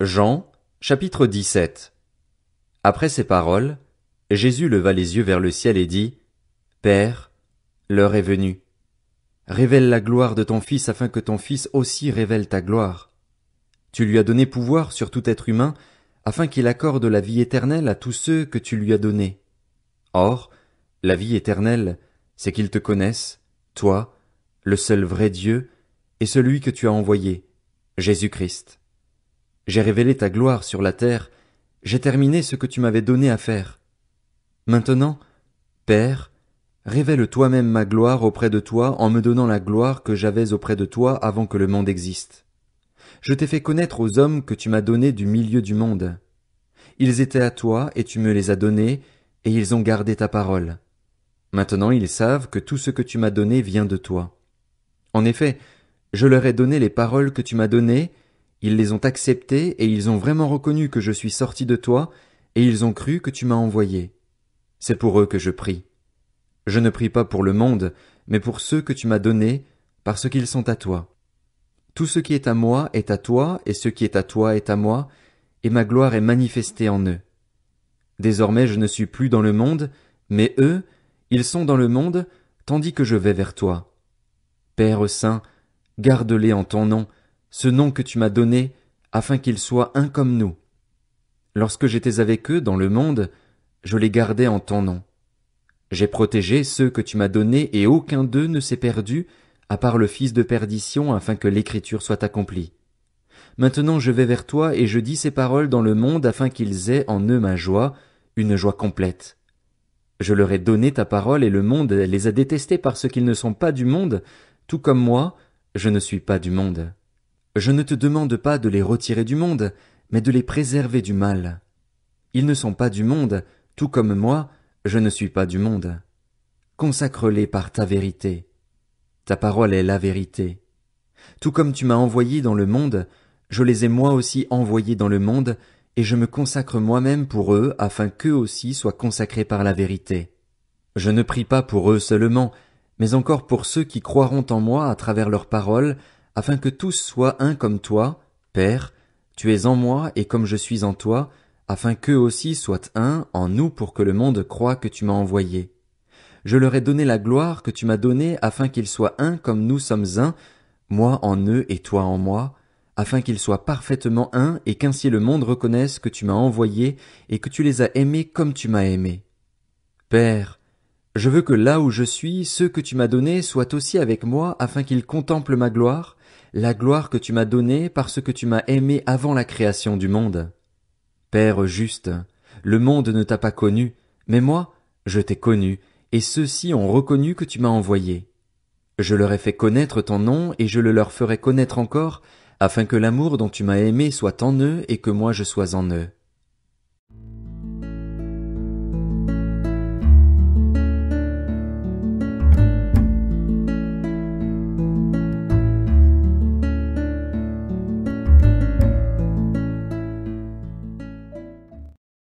Jean, chapitre 17. Après ces paroles, Jésus leva les yeux vers le ciel et dit, Père, l'heure est venue. Révèle la gloire de ton Fils afin que ton Fils aussi révèle ta gloire. Tu lui as donné pouvoir sur tout être humain afin qu'il accorde la vie éternelle à tous ceux que tu lui as donnés. Or, la vie éternelle, c'est qu'ils te connaissent, toi, le seul vrai Dieu, et celui que tu as envoyé, Jésus Christ. J'ai révélé ta gloire sur la terre, j'ai terminé ce que tu m'avais donné à faire. Maintenant, Père, révèle toi-même ma gloire auprès de toi en me donnant la gloire que j'avais auprès de toi avant que le monde existe. Je t'ai fait connaître aux hommes que tu m'as donnés du milieu du monde. Ils étaient à toi et tu me les as donnés, et ils ont gardé ta parole. Maintenant ils savent que tout ce que tu m'as donné vient de toi. En effet, je leur ai donné les paroles que tu m'as données, ils les ont acceptés et ils ont vraiment reconnu que je suis sorti de toi, et ils ont cru que tu m'as envoyé. C'est pour eux que je prie. Je ne prie pas pour le monde, mais pour ceux que tu m'as donnés, parce qu'ils sont à toi. Tout ce qui est à moi est à toi, et ce qui est à toi est à moi, et ma gloire est manifestée en eux. Désormais je ne suis plus dans le monde, mais eux, ils sont dans le monde, tandis que je vais vers toi. Père Saint, garde-les en ton nom, ce nom que tu m'as donné, afin qu'ils soient un comme nous. Lorsque j'étais avec eux dans le monde, je les gardais en ton nom. J'ai protégé ceux que tu m'as donnés, et aucun d'eux ne s'est perdu, à part le fils de perdition, afin que l'écriture soit accomplie. Maintenant je vais vers toi, et je dis ces paroles dans le monde, afin qu'ils aient en eux ma joie, une joie complète. Je leur ai donné ta parole, et le monde les a détestés parce qu'ils ne sont pas du monde, tout comme moi, je ne suis pas du monde. Je ne te demande pas de les retirer du monde, mais de les préserver du mal. Ils ne sont pas du monde, tout comme moi, je ne suis pas du monde. Consacre-les par ta vérité. Ta parole est la vérité. Tout comme tu m'as envoyé dans le monde, je les ai moi aussi envoyés dans le monde, et je me consacre moi-même pour eux afin qu'eux aussi soient consacrés par la vérité. Je ne prie pas pour eux seulement, mais encore pour ceux qui croiront en moi à travers leurs paroles, afin que tous soient un comme toi, Père, tu es en moi et comme je suis en toi, afin qu'eux aussi soient un en nous pour que le monde croie que tu m'as envoyé. Je leur ai donné la gloire que tu m'as donnée afin qu'ils soient un comme nous sommes un, moi en eux et toi en moi, afin qu'ils soient parfaitement un et qu'ainsi le monde reconnaisse que tu m'as envoyé et que tu les as aimés comme tu m'as aimé. Père, je veux que là où je suis, ceux que tu m'as donnés soient aussi avec moi afin qu'ils contemplent ma gloire, la gloire que tu m'as donnée parce que tu m'as aimé avant la création du monde. Père juste, le monde ne t'a pas connu, mais moi, je t'ai connu, et ceux-ci ont reconnu que tu m'as envoyé. Je leur ai fait connaître ton nom, et je le leur ferai connaître encore, afin que l'amour dont tu m'as aimé soit en eux et que moi je sois en eux.